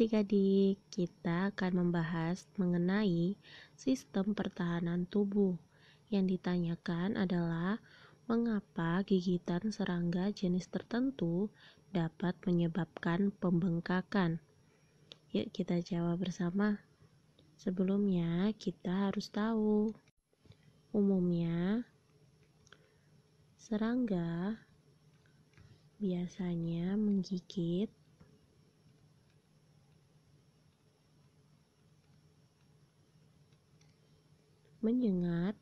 adik-adik, kita akan membahas mengenai sistem pertahanan tubuh. Yang ditanyakan adalah mengapa gigitan serangga jenis tertentu dapat menyebabkan pembengkakan. Yuk kita jawab bersama. Sebelumnya kita harus tahu. Umumnya serangga biasanya menggigit menyengat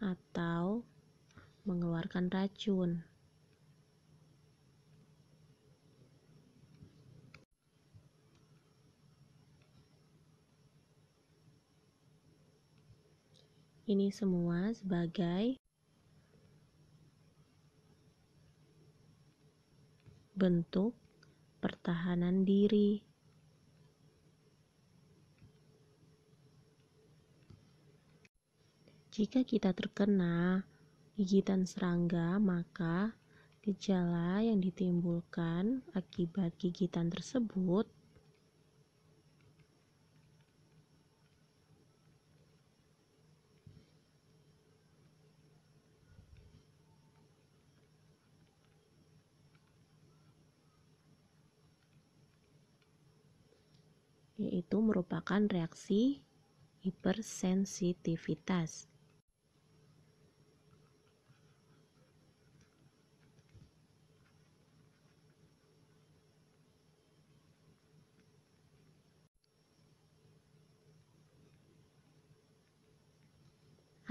atau mengeluarkan racun. Ini semua sebagai bentuk pertahanan diri. Jika kita terkena gigitan serangga, maka gejala yang ditimbulkan akibat gigitan tersebut yaitu merupakan reaksi hipersensitivitas.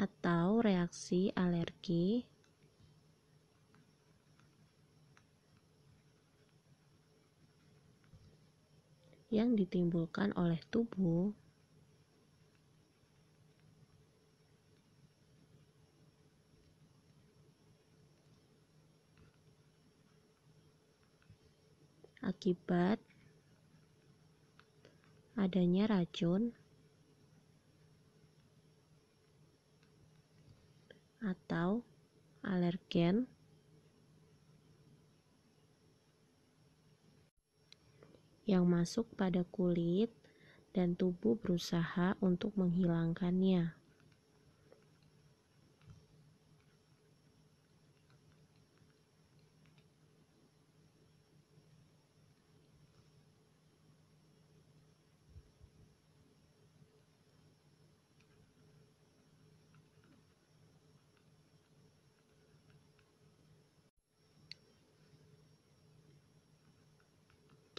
atau reaksi alergi yang ditimbulkan oleh tubuh akibat adanya racun atau alergen yang masuk pada kulit dan tubuh berusaha untuk menghilangkannya.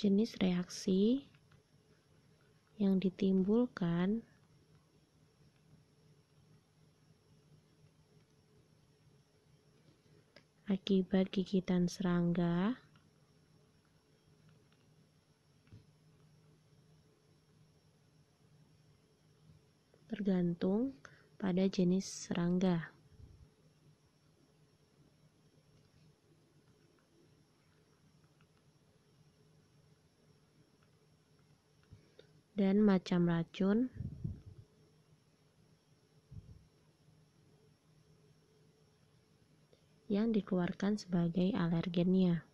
jenis reaksi yang ditimbulkan akibat gigitan serangga tergantung pada jenis serangga. dan macam racun yang dikeluarkan sebagai alergennya.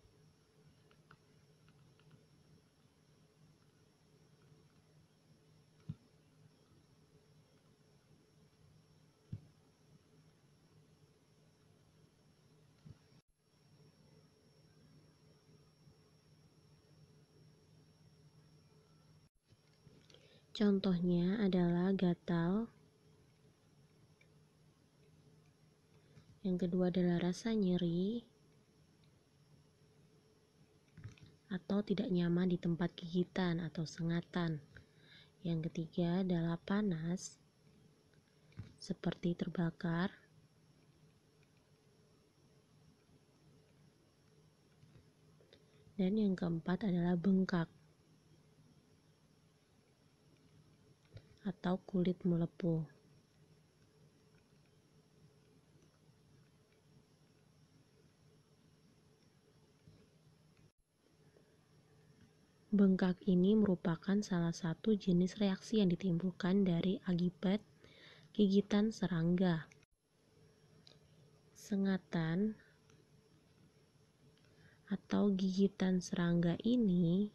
Contohnya adalah gatal. Yang kedua adalah rasa nyeri atau tidak nyaman di tempat gigitan atau sengatan. Yang ketiga adalah panas seperti terbakar. Dan yang keempat adalah bengkak. atau kulit melepuh. Bengkak ini merupakan salah satu jenis reaksi yang ditimbulkan dari akibat gigitan serangga. Sengatan atau gigitan serangga ini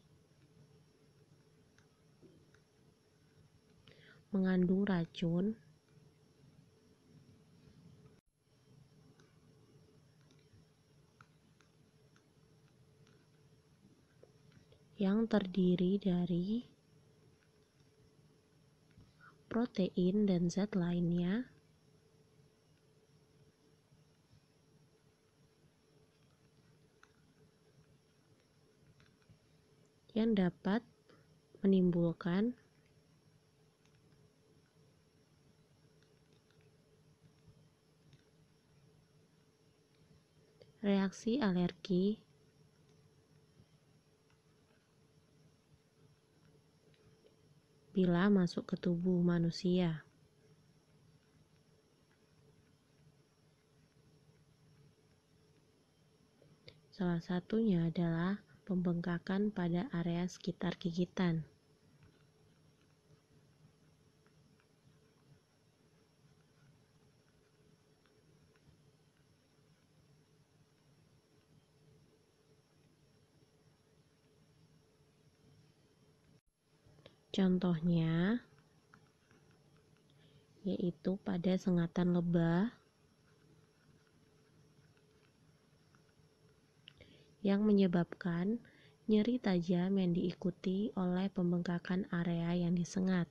mengandung racun? yang terdiri dari protein dan zat lainnya yang dapat menimbulkan Reaksi alergi bila masuk ke tubuh manusia. Salah satunya adalah pembengkakan pada area sekitar gigitan. Contohnya, yaitu pada sengatan lebah yang menyebabkan nyeri tajam yang diikuti oleh pembengkakan area yang disengat.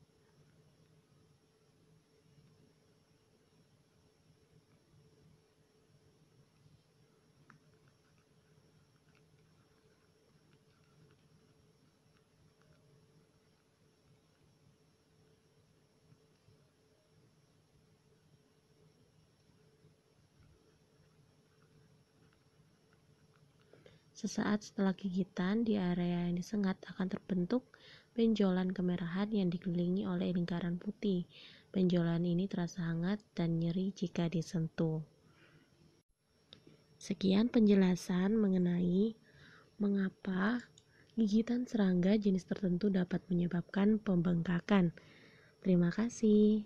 Sesaat setelah gigitan, di area yang disengat akan terbentuk benjolan kemerahan yang dikelilingi oleh lingkaran putih. Benjolan ini terasa hangat dan nyeri jika disentuh. Sekian penjelasan mengenai mengapa gigitan serangga jenis tertentu dapat menyebabkan pembengkakan. Terima kasih.